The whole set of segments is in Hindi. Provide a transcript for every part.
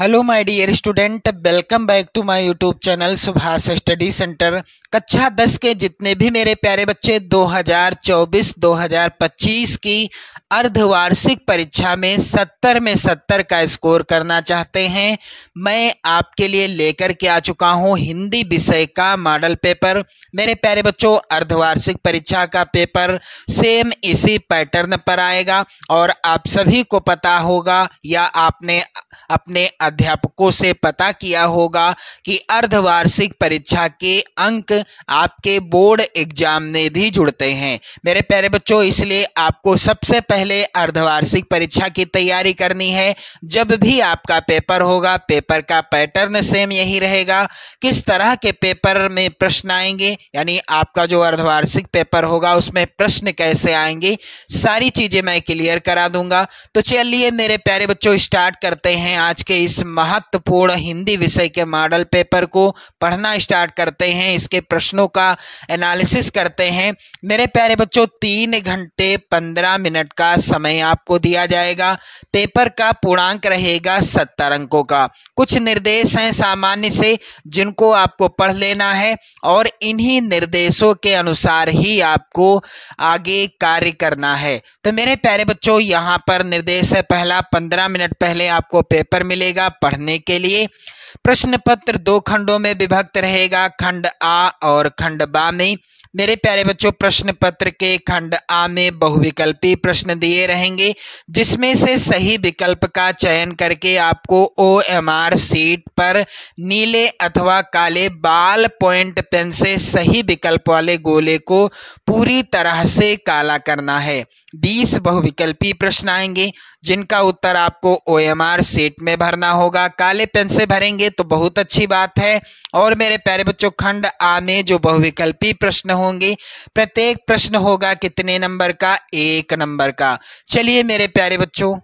hello my dear student welcome back to my YouTube channel Subhash study centre कक्षा दस के जितने भी मेरे प्यारे बच्चे 2024-2025 की अर्धवार्षिक परीक्षा में 70 में 70 का स्कोर करना चाहते हैं मैं आपके लिए लेकर के आ चुका हूं हिंदी विषय का मॉडल पेपर मेरे प्यारे बच्चों अर्धवार्षिक परीक्षा का पेपर सेम इसी पैटर्न पर आएगा और आप सभी को पता होगा या आपने अपने अध्यापकों से पता किया होगा कि अर्धवार्षिक परीक्षा के अंक आपके बोर्ड एग्जाम में भी जुड़ते हैं मेरे प्यारे बच्चों इसलिए आपको सबसे पहले अर्धवार्षिक परीक्षा की तैयारी करनी है जब भी आपका पेपर होगा पेपर का पैटर्न सेम यही रहेगा किस तरह के पेपर में प्रश्न आएंगे यानी आपका जो अर्धवार्षिक पेपर होगा उसमें प्रश्न कैसे आएंगे सारी चीज़ें मैं क्लियर करा दूंगा तो चलिए मेरे प्यारे बच्चों स्टार्ट करते हैं आज के इस महत्वपूर्ण हिंदी विषय के मॉडल पेपर को पढ़ना स्टार्ट करते हैं इसके प्रश्नों का एनालिसिस करते हैं मेरे प्यारे बच्चों तीन घंटे पंद्रह मिनट का समय आपको दिया जाएगा पेपर का पूर्णांक रहेगा सत्तर अंकों का कुछ निर्देश हैं सामान्य से जिनको आपको पढ़ लेना है और इन्हीं निर्देशों के अनुसार ही आपको आगे कार्य करना है तो मेरे प्यारे बच्चों यहाँ पर निर्देश है पहला पंद्रह मिनट पहले आपको पेपर मिलेगा पढ़ने के लिए प्रश्न पत्र दो खंडों में विभक्त रहेगा खंड आ और खंड बा में मेरे प्यारे बच्चों प्रश्न पत्र के खंड आ में बहुविकल्पी प्रश्न दिए रहेंगे जिसमें से सही विकल्प का चयन करके आपको ओ एम आर सीट पर नीले अथवा काले बाल पॉइंट पेन से सही विकल्प वाले गोले को पूरी तरह से काला करना है बीस बहुविकल्पी प्रश्न आएंगे जिनका उत्तर आपको ओ एम आर सीट में भरना होगा काले पेन से भरेंगे तो बहुत अच्छी बात है और मेरे प्यारे बच्चों खंड आ में जो बहुविकल्पी प्रश्न होंगे प्रत्येक प्रश्न होगा कितने नंबर का एक नंबर का चलिए मेरे प्यारे बच्चों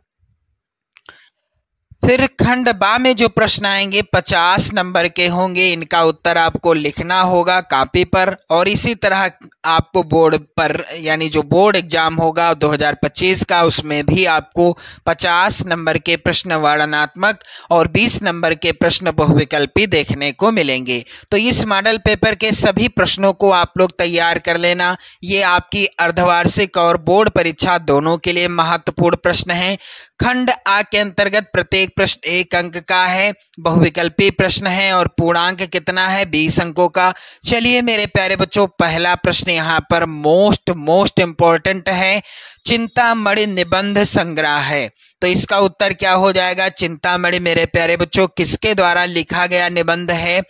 फिर खंड बा में जो प्रश्न आएंगे पचास नंबर के होंगे इनका उत्तर आपको लिखना होगा कापी पर और इसी तरह आपको बोर्ड पर यानी जो बोर्ड एग्ज़ाम होगा 2025 का उसमें भी आपको 50 नंबर के प्रश्न वर्णनात्मक और 20 नंबर के प्रश्न बहुविकल्पी देखने को मिलेंगे तो इस मॉडल पेपर के सभी प्रश्नों को आप लोग तैयार कर लेना ये आपकी अर्धवार्षिक और बोर्ड परीक्षा दोनों के लिए महत्वपूर्ण प्रश्न है खंड आ के अंतर्गत प्रत्येक प्रश्न एक अंक का है बहुविकल्पी प्रश्न है और पूर्णांक कितना है बीस अंकों का चलिए मेरे प्यारे बच्चों पहला प्रश्न यहाँ पर मोस्ट मोस्ट इम्पोर्टेंट है चिंतामणि निबंध संग्रह है तो इसका उत्तर क्या हो जाएगा चिंतामणि मेरे प्यारे बच्चों किसके द्वारा लिखा गया निबंध है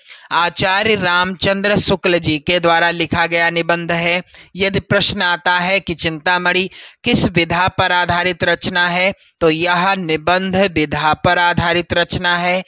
आचार्य रामचंद्र शुक्ल जी के द्वारा लिखा गया निबंध है यदि प्रश्न आता है कि चिंतामणि किस विधा पर आधारित रचना है तो यह निबंध विधा पर आधारित रचना है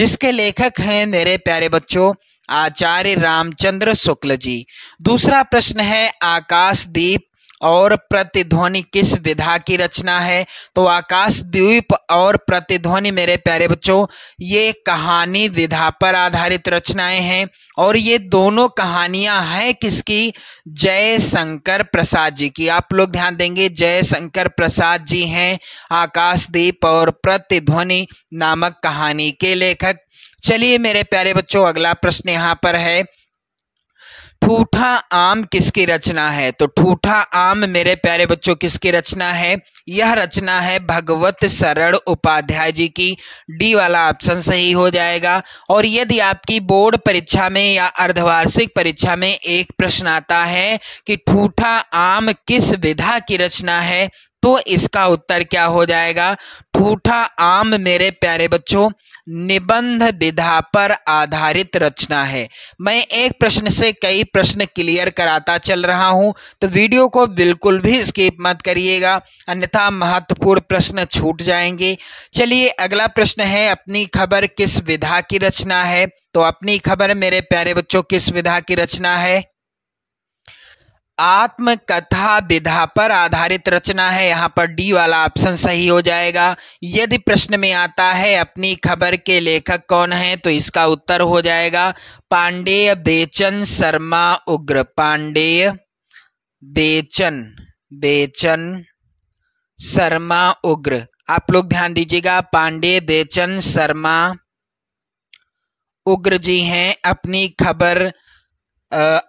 जिसके लेखक हैं मेरे प्यारे बच्चों आचार्य रामचंद्र शुक्ल जी दूसरा प्रश्न है आकाशदीप और प्रतिध्वनि किस विधा की रचना है तो आकाशद्वीप और प्रतिध्वनि मेरे प्यारे बच्चों ये कहानी विधा पर आधारित रचनाएं हैं और ये दोनों कहानियां हैं किसकी जय शंकर प्रसाद जी की आप लोग ध्यान देंगे जय शंकर प्रसाद जी हैं आकाशदीप और प्रतिध्वनि नामक कहानी के लेखक चलिए मेरे प्यारे बच्चों अगला प्रश्न यहाँ पर है ठूठा आम किसकी रचना है तो ठूठा आम मेरे प्यारे बच्चों किसकी रचना है यह रचना है भगवत शरण उपाध्याय जी की डी वाला ऑप्शन सही हो जाएगा और यदि आपकी बोर्ड परीक्षा में या अर्धवार्षिक परीक्षा में एक प्रश्न आता है कि ठूठा आम किस विधा की रचना है तो इसका उत्तर क्या हो जाएगा ठूठा आम मेरे प्यारे बच्चों निबंध विधा पर आधारित रचना है मैं एक प्रश्न से कई प्रश्न क्लियर कराता चल रहा हूं तो वीडियो को बिल्कुल भी स्किप मत करिएगा अन्यथा तथा महत्वपूर्ण प्रश्न छूट जाएंगे चलिए अगला प्रश्न है अपनी खबर किस विधा की रचना है तो अपनी खबर मेरे प्यारे बच्चों किस विधा की रचना है आत्मकथा विधा पर आधारित रचना है यहाँ पर डी वाला ऑप्शन सही हो जाएगा यदि प्रश्न में आता है अपनी खबर के लेखक कौन है तो इसका उत्तर हो जाएगा पांडेय बेचन शर्मा उग्र पांडेय बेचन बेचन शर्मा उग्र आप लोग ध्यान दीजिएगा पांडे बेचन शर्मा उग्र जी हैं अपनी खबर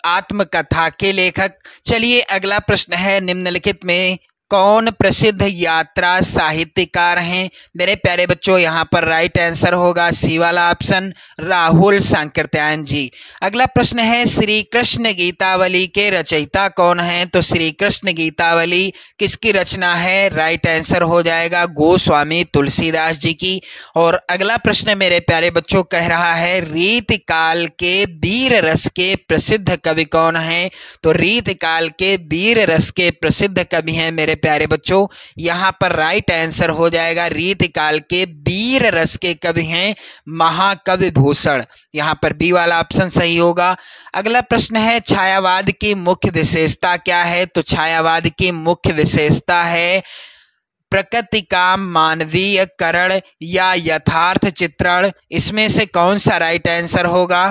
आत्मकथा के लेखक चलिए अगला प्रश्न है निम्नलिखित में कौन प्रसिद्ध यात्रा साहित्यकार हैं मेरे प्यारे बच्चों यहाँ पर राइट आंसर होगा सी वाला ऑप्शन राहुल सांकृत्यान जी अगला प्रश्न है श्री कृष्ण गीतावली के रचयिता कौन है तो श्री कृष्ण गीतावली किसकी रचना है राइट आंसर हो जाएगा गोस्वामी तुलसीदास जी की और अगला प्रश्न मेरे प्यारे बच्चों कह रहा है रीत काल के वीर रस के प्रसिद्ध कवि कौन है तो रीत काल के वीर रस के प्रसिद्ध कवि हैं मेरे मेरे प्यारे बच्चों यहाँ पर राइट आंसर हो जाएगा काल के वीर रस के कवि हैं महाकवि भूषण यहाँ पर बी वाला ऑप्शन सही होगा अगला प्रश्न है छायावाद की मुख्य विशेषता क्या है तो छायावाद की मुख्य विशेषता है प्रकृति का मानवीयकरण या यथार्थ चित्रण इसमें से कौन सा राइट आंसर होगा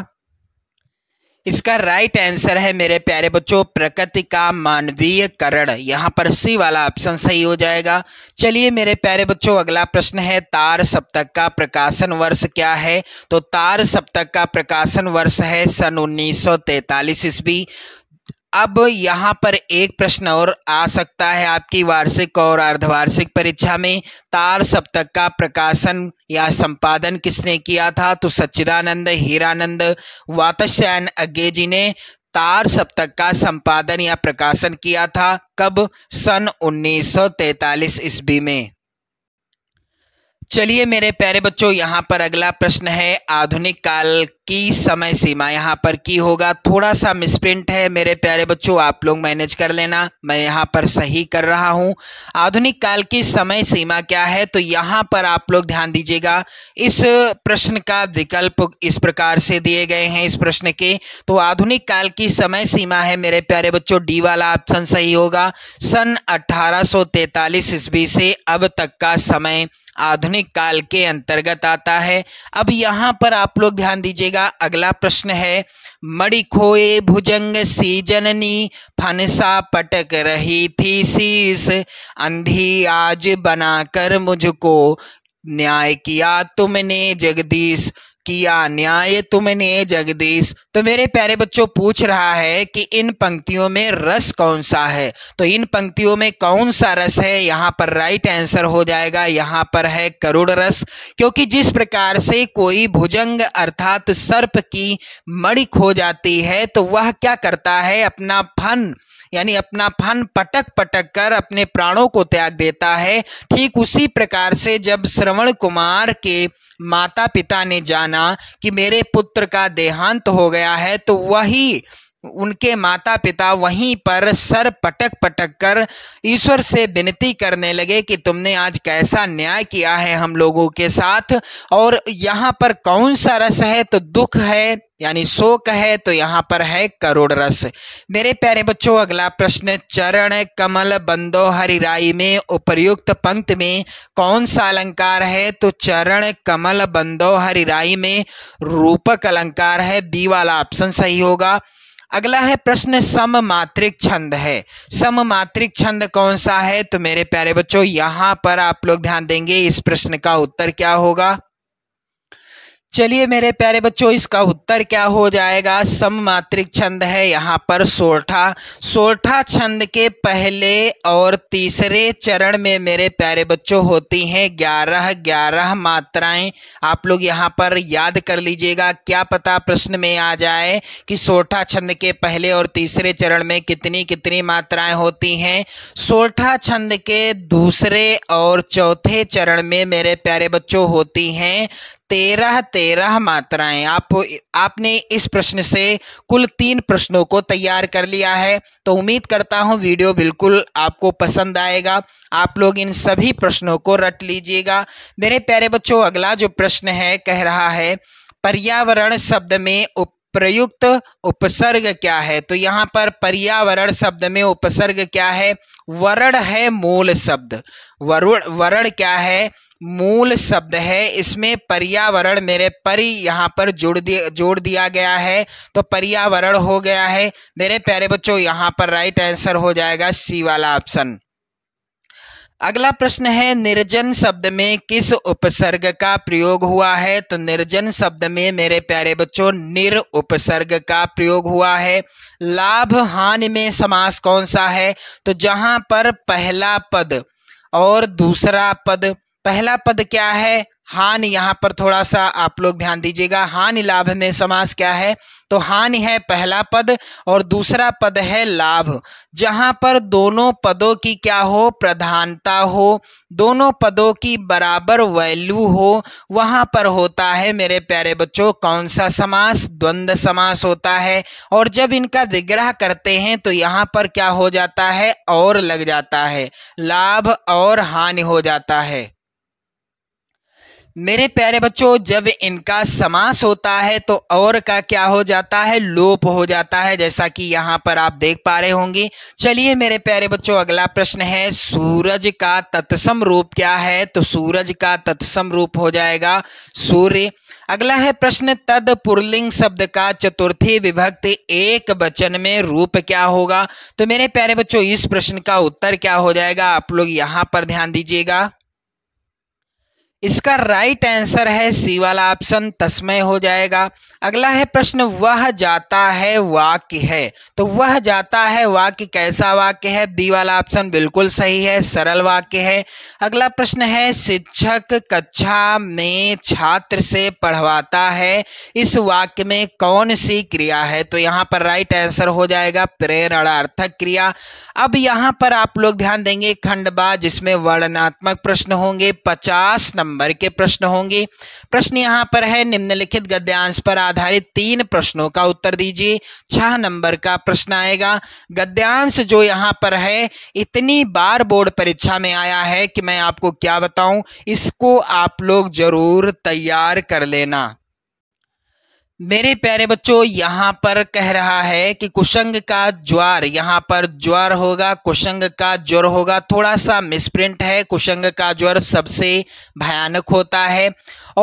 इसका राइट आंसर है मेरे प्यारे बच्चों प्रकृति का मानवीयकरण यहाँ पर सी वाला ऑप्शन सही हो जाएगा चलिए मेरे प्यारे बच्चों अगला प्रश्न है तार सप्तक का प्रकाशन वर्ष क्या है तो तार सप्तक का प्रकाशन वर्ष है सन 1943 सौ ईस्वी अब यहाँ पर एक प्रश्न और आ सकता है आपकी वार्षिक और अर्धवार्षिक परीक्षा में तार सप्तक का प्रकाशन या संपादन किसने किया था तो सच्चिदानंद हीरानंद वातस्यायन अज्ञे जी ने तार सप्तक का संपादन या प्रकाशन किया था कब सन 1943 ईस्वी में चलिए मेरे प्यारे बच्चों यहाँ पर अगला प्रश्न है आधुनिक काल की समय सीमा यहाँ पर की होगा थोड़ा सा मिसप्रिंट है मेरे प्यारे बच्चों आप लोग मैनेज कर लेना मैं यहाँ पर सही कर रहा हूँ आधुनिक काल की समय सीमा क्या है तो यहाँ पर आप लोग ध्यान दीजिएगा इस प्रश्न का विकल्प इस प्रकार से दिए गए हैं इस प्रश्न के तो आधुनिक काल की समय सीमा है मेरे प्यारे बच्चों डी वाला ऑप्शन सही होगा सन 1843 ईस्वी से अब तक का समय आधुनिक काल के अंतर्गत आता है अब यहाँ पर आप लोग ध्यान दीजिएगा सुनिएगा अगला प्रश्न है मणि खोए भुजंग सी जननी फनसा पटक रही थी शीस अंधी आज बनाकर मुझको न्याय किया तुमने जगदीश किया न्याय तुमने जगदीश तो मेरे प्यारे बच्चों पूछ रहा है कि इन पंक्तियों में रस कौन सा है तो इन पंक्तियों में कौन सा रस है यहाँ पर राइट आंसर हो जाएगा यहाँ पर है करुण रस क्योंकि जिस प्रकार से कोई भुजंग अर्थात सर्प की मणि खो जाती है तो वह क्या करता है अपना फन यानी अपना फन पटक पटक कर अपने प्राणों को त्याग देता है ठीक उसी प्रकार से जब श्रवण कुमार के माता पिता ने जाना कि मेरे पुत्र का देहांत हो गया है तो वही उनके माता पिता वहीं पर सर पटक पटक कर ईश्वर से विनती करने लगे कि तुमने आज कैसा न्याय किया है हम लोगों के साथ और यहाँ पर कौन सा रस है तो दुख है यानी सो कहे तो यहाँ पर है करोड़ रस मेरे प्यारे बच्चों अगला प्रश्न चरण कमल बंदो हरिराई में उपर्युक्त पंक्त में कौन सा अलंकार है तो चरण कमल बंदो हरिराई में रूपक अलंकार है बी वाला ऑप्शन सही होगा अगला है प्रश्न सममात्रिक छंद है सममात्रिक छंद कौन सा है तो मेरे प्यारे बच्चों यहाँ पर आप लोग ध्यान देंगे इस प्रश्न का उत्तर क्या होगा चलिए मेरे प्यारे बच्चों इसका उत्तर क्या हो जाएगा सममात्रिक छंद है यहाँ पर सोठा सोठा छंद के पहले और तीसरे चरण में मेरे प्यारे बच्चों होती हैं ग्यारह ग्यारह मात्राएं आप लोग यहाँ पर याद कर लीजिएगा क्या पता प्रश्न में आ जाए कि सोठा छंद के पहले और तीसरे चरण में कितनी कितनी मात्राएं होती हैं सोठा छंद के दूसरे और चौथे चरण में मेरे प्यारे बच्चों होती हैं तेरह तेरह मात्राएं आप आपने इस प्रश्न से कुल तीन प्रश्नों को तैयार कर लिया है तो उम्मीद करता हूं वीडियो बिल्कुल आपको पसंद आएगा आप लोग इन सभी प्रश्नों को रट लीजिएगा मेरे प्यारे बच्चों अगला जो प्रश्न है कह रहा है पर्यावरण शब्द में उप प्रयुक्त उपसर्ग क्या है तो यहाँ पर पर्यावरण शब्द में उपसर्ग क्या है वरण है मूल शब्द वरुण वरण क्या है मूल शब्द है इसमें पर्यावरण मेरे परि यहाँ पर जोड़ दिया जोड़ दिया गया है तो पर्यावरण हो गया है मेरे प्यारे बच्चों यहाँ पर राइट आंसर हो जाएगा सी वाला ऑप्शन अगला प्रश्न है निर्जन शब्द में किस उपसर्ग का प्रयोग हुआ है तो निर्जन शब्द में मेरे प्यारे बच्चों निर उपसर्ग का प्रयोग हुआ है लाभ हानि में समास कौन सा है तो जहां पर पहला पद और दूसरा पद पहला पद क्या है हान यहाँ पर थोड़ा सा आप लोग ध्यान दीजिएगा हानि लाभ में समास क्या है तो हानि है पहला पद और दूसरा पद है लाभ जहाँ पर दोनों पदों की क्या हो प्रधानता हो दोनों पदों की बराबर वैल्यू हो वहाँ पर होता है मेरे प्यारे बच्चों कौन सा समास द्वंद्व समास होता है और जब इनका विग्रह करते हैं तो यहाँ पर क्या हो जाता है और लग जाता है लाभ और हानि हो जाता है मेरे प्यारे बच्चों जब इनका समास होता है तो और का क्या हो जाता है लोप हो जाता है जैसा कि यहाँ पर आप देख पा रहे होंगे चलिए मेरे प्यारे बच्चों अगला प्रश्न है सूरज का तत्सम रूप क्या है तो सूरज का तत्सम रूप हो जाएगा सूर्य अगला है प्रश्न तद पुरलिंग शब्द का चतुर्थी विभक्त एक बचन में रूप क्या होगा तो मेरे प्यारे बच्चों इस प्रश्न का उत्तर क्या हो जाएगा आप लोग यहाँ पर ध्यान दीजिएगा इसका राइट आंसर है सी वाला ऑप्शन तस्मय हो जाएगा अगला है प्रश्न वह जाता है वाक्य है तो वह जाता है वाक्य कैसा वाक्य है बी वाला ऑप्शन बिल्कुल सही है सरल वाक्य है अगला प्रश्न है शिक्षक कक्षा में छात्र से पढ़वाता है इस वाक्य में कौन सी क्रिया है तो यहाँ पर राइट आंसर हो जाएगा प्रेरणार्थक क्रिया अब यहाँ पर आप लोग ध्यान देंगे खंडबा जिसमें वर्णनात्मक प्रश्न होंगे पचास नंबर नंबर के प्रश्न होंगे प्रश्न यहाँ पर है निम्नलिखित गद्यांश पर आधारित तीन प्रश्नों का उत्तर दीजिए छह नंबर का प्रश्न आएगा गद्यांश जो यहाँ पर है इतनी बार बोर्ड परीक्षा में आया है कि मैं आपको क्या बताऊं इसको आप लोग जरूर तैयार कर लेना मेरे प्यारे बच्चों यहाँ पर कह रहा है कि कुशंग का ज्वार यहाँ पर ज्वार होगा कुशंग का ज्वर होगा थोड़ा सा मिसप्रिंट है कुशंग का ज्वर सबसे भयानक होता है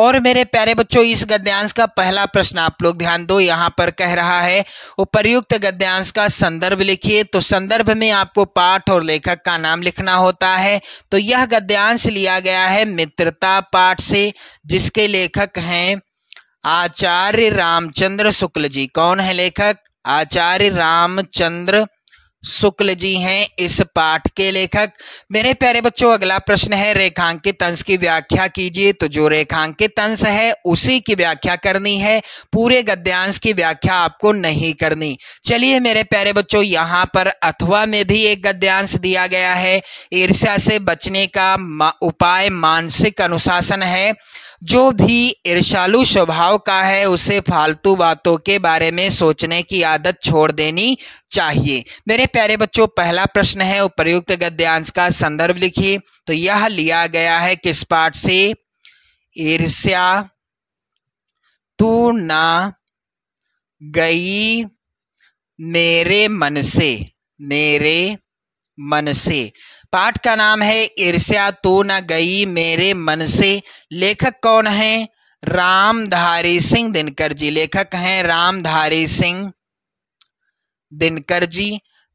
और मेरे प्यारे बच्चों इस गद्यांश का पहला प्रश्न आप लोग ध्यान दो यहाँ पर कह रहा है उपर्युक्त गद्यांश का संदर्भ लिखिए तो संदर्भ में आपको पाठ और लेखक का नाम लिखना होता है तो यह गद्यांश लिया गया है मित्रता पाठ से जिसके लेखक हैं आचार्य रामचंद्र शुक्ल जी कौन है लेखक आचार्य रामचंद्र शुक्ल जी हैं इस पाठ के लेखक मेरे प्यारे बच्चों अगला प्रश्न है रेखांकित अंश की व्याख्या कीजिए तो जो रेखांकित अंश है उसी की व्याख्या करनी है पूरे गद्यांश की व्याख्या आपको नहीं करनी चलिए मेरे प्यारे बच्चों यहाँ पर अथवा में भी एक गद्यांश दिया गया है ईर्ष्या से बचने का उपाय मानसिक अनुशासन है जो भी ईर्षालु स्वभाव का है उसे फालतू बातों के बारे में सोचने की आदत छोड़ देनी चाहिए मेरे प्यारे बच्चों पहला प्रश्न है उपयुक्त गद्यांश का संदर्भ लिखिए तो यह लिया गया है किस पाठ से ईर्ष्या तू ना गई मेरे मन से मेरे मन से पाठ का नाम है ईर्ष्या तो न गई मेरे मन से लेखक कौन है रामधारी सिंह दिनकर जी लेखक हैं रामधारी सिंह दिनकर जी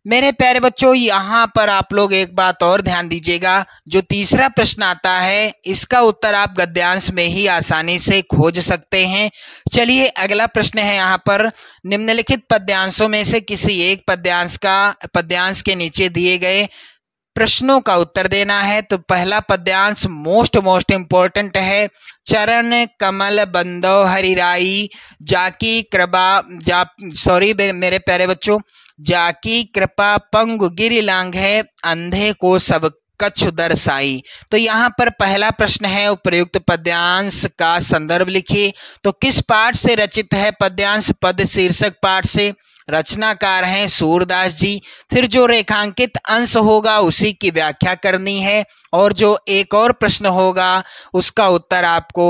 मेरे प्यारे बच्चों यहाँ पर आप लोग एक बात और ध्यान दीजिएगा जो तीसरा प्रश्न आता है इसका उत्तर आप गद्यांश में ही आसानी से खोज सकते हैं चलिए अगला प्रश्न है यहाँ पर निम्नलिखित पद्यांशों में से किसी एक पद्यांश का पद्यांश के नीचे दिए गए प्रश्नों का उत्तर देना है तो पहला पद्यांश मोस्ट मोस्ट इम्पोर्टेंट है चरण कमल बंदो हरिराई जाकी कृपा जा सॉरी मेरे प्यारे बच्चों जाकी कृपा पंग गिर लांग है अंधे को सब कच्छ दर्शाई तो यहाँ पर पहला प्रश्न है उपयुक्त पद्यांश का संदर्भ लिखिए तो किस पाठ से रचित है पद्यांश पद शीर्षक पाठ से रचनाकार हैं सूरदास जी फिर जो रेखांकित अंश होगा उसी की व्याख्या करनी है और जो एक और प्रश्न होगा उसका उत्तर आपको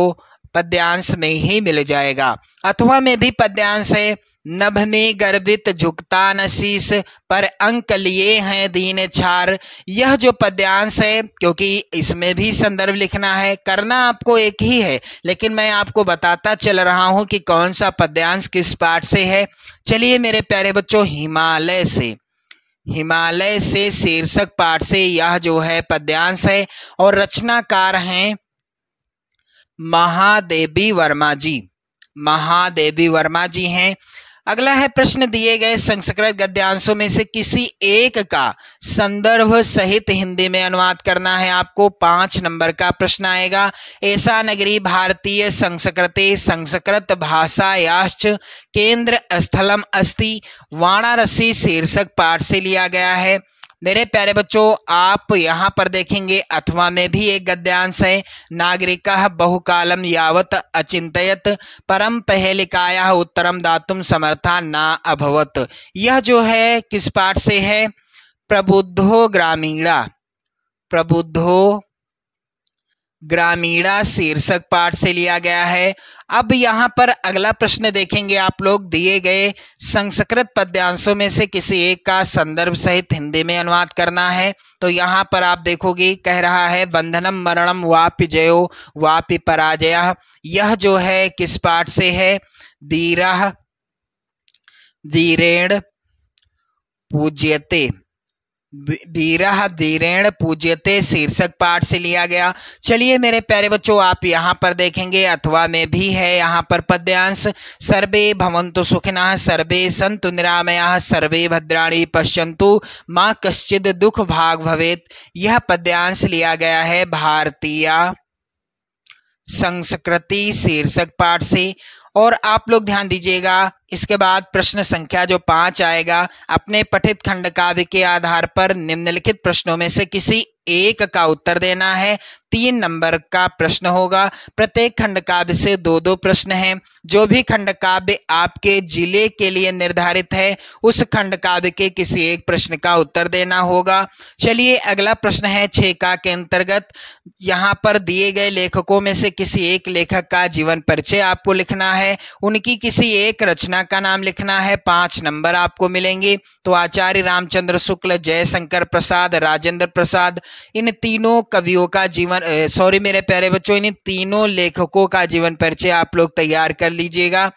पद्यांश में ही मिल जाएगा अथवा में भी पद्यांश है नभ में गर्भित झुकता नशीस पर अंक लिए हैं दीन छार यह जो पद्यांश है क्योंकि इसमें भी संदर्भ लिखना है करना आपको एक ही है लेकिन मैं आपको बताता चल रहा हूं कि कौन सा पद्यांश किस पाठ से है चलिए मेरे प्यारे बच्चों हिमालय से हिमालय से शीर्षक पाठ से यह जो है पद्यांश है और रचनाकार हैं महादेवी वर्मा जी महादेवी वर्मा जी हैं अगला है प्रश्न दिए गए संस्कृत गद्यांशों में से किसी एक का संदर्भ सहित हिंदी में अनुवाद करना है आपको पांच नंबर का प्रश्न आएगा ऐसा नगरी भारतीय संस्कृति संस्कृत भाषायाश्च केंद्र स्थलम अस्ति वाणारसी शीर्षक पाठ से लिया गया है मेरे प्यारे बच्चों आप यहाँ पर देखेंगे अथवा में भी एक गद्यांश है नागरिक बहुकालम यावत अचिंतयत परम पहलिकाया उत्तरम दातुम समर्था ना अभवत यह जो है किस पाठ से है प्रबुद्धो ग्रामीणा प्रबुद्धो ग्रामीणा शीर्षक पाठ से लिया गया है अब यहाँ पर अगला प्रश्न देखेंगे आप लोग दिए गए संस्कृत पद्यांशों में से किसी एक का संदर्भ सहित हिंदी में अनुवाद करना है तो यहाँ पर आप देखोगे कह रहा है बंधनम मरणम वापि जयो वापि पराजय यह जो है किस पाठ से है धीरा धीरेण पूज्यते वीरा धीरेण पूज्यते शीर्षक पाठ से लिया गया चलिए मेरे प्यारे बच्चों आप यहाँ पर देखेंगे अथवा में भी है यहाँ पर पद्यांश सर्वे भवंतु सुखिनः सर्वे संतु निरामया सर्वे भद्राणी पश्यंतु माँ कश्चिद दुख भाग भवेत यह पद्यांश लिया गया है भारतीय संस्कृति शीर्षक पाठ से और आप लोग ध्यान दीजिएगा इसके बाद प्रश्न संख्या जो पांच आएगा अपने पठित खंड काव्य के आधार पर निम्नलिखित प्रश्नों में से किसी एक का उत्तर देना है तीन नंबर का प्रश्न होगा प्रत्येक खंड काव्य से दो दो प्रश्न हैं जो भी खंड काव्य आपके जिले के लिए निर्धारित है उस खंड काव्य के किसी एक प्रश्न का उत्तर देना होगा चलिए अगला प्रश्न है छे का के अंतर्गत यहाँ पर दिए गए लेखकों में से किसी एक लेखक का जीवन परिचय आपको लिखना है उनकी किसी एक रचना घटना का नाम लिखना है पांच नंबर आपको मिलेंगे तो आचार्य रामचंद्र शुक्ल जयशंकर प्रसाद राजेंद्र प्रसाद इन तीनों कवियों का जीवन सॉरी मेरे प्यारे बच्चों इन तीनों लेखकों का जीवन परिचय आप लोग तैयार कर लीजिएगा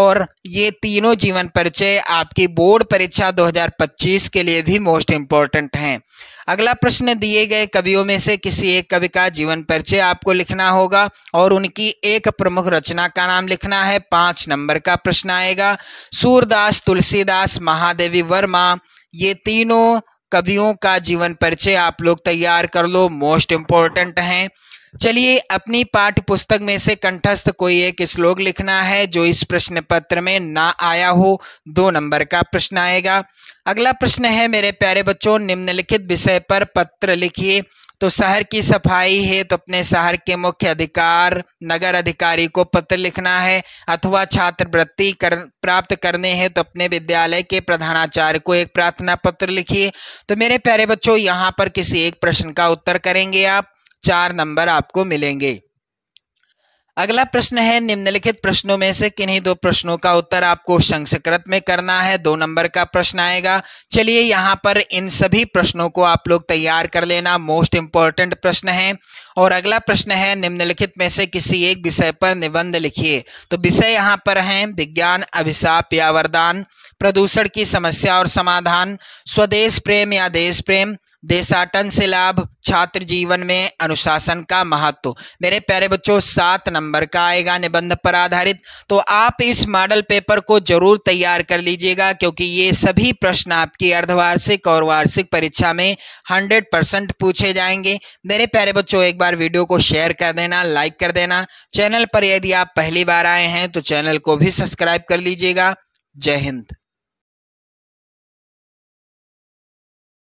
और ये तीनों जीवन परिचय आपकी बोर्ड परीक्षा 2025 के लिए भी मोस्ट इम्पॉर्टेंट हैं अगला प्रश्न दिए गए कवियों में से किसी एक कवि का जीवन परिचय आपको लिखना होगा और उनकी एक प्रमुख रचना का नाम लिखना है पांच नंबर का प्रश्न आएगा सूरदास तुलसीदास महादेवी वर्मा ये तीनों कवियों का जीवन परिचय आप लोग तैयार कर लो मोस्ट इंपॉर्टेंट हैं चलिए अपनी पाठ्य पुस्तक में से कंठस्थ कोई एक श्लोक लिखना है जो इस प्रश्न पत्र में ना आया हो दो नंबर का प्रश्न आएगा अगला प्रश्न है मेरे प्यारे बच्चों निम्नलिखित विषय पर पत्र लिखिए तो शहर की सफाई है तो अपने शहर के मुख्य अधिकार नगर अधिकारी को पत्र लिखना है अथवा छात्रवृत्ति कर प्राप्त करने हैं तो अपने विद्यालय के प्रधानाचार्य को एक प्रार्थना पत्र लिखिए तो मेरे प्यारे बच्चों यहाँ पर किसी एक प्रश्न का उत्तर करेंगे आप चार नंबर आपको मिलेंगे अगला प्रश्न है निम्नलिखित प्रश्नों में से किन्हीं दो प्रश्नों का उत्तर आपको संस्कृत में करना है दो नंबर का प्रश्न आएगा चलिए यहाँ पर इन सभी प्रश्नों को आप लोग तैयार कर लेना मोस्ट इम्पॉर्टेंट प्रश्न है और अगला प्रश्न है निम्नलिखित में से किसी एक विषय पर निबंध लिखिए तो विषय यहाँ पर है विज्ञान अभिशाप या वरदान प्रदूषण की समस्या और समाधान स्वदेश प्रेम या देश प्रेम देशाटन से लाभ छात्र जीवन में अनुशासन का महत्व मेरे प्यारे बच्चों सात नंबर का आएगा निबंध पर आधारित तो आप इस मॉडल पेपर को जरूर तैयार कर लीजिएगा क्योंकि ये सभी प्रश्न आपकी अर्धवार्षिक और वार्षिक परीक्षा में हंड्रेड परसेंट पूछे जाएंगे मेरे प्यारे बच्चों एक बार वीडियो को शेयर कर देना लाइक कर देना चैनल पर यदि आप पहली बार आए हैं तो चैनल को भी सब्सक्राइब कर लीजिएगा जय हिंद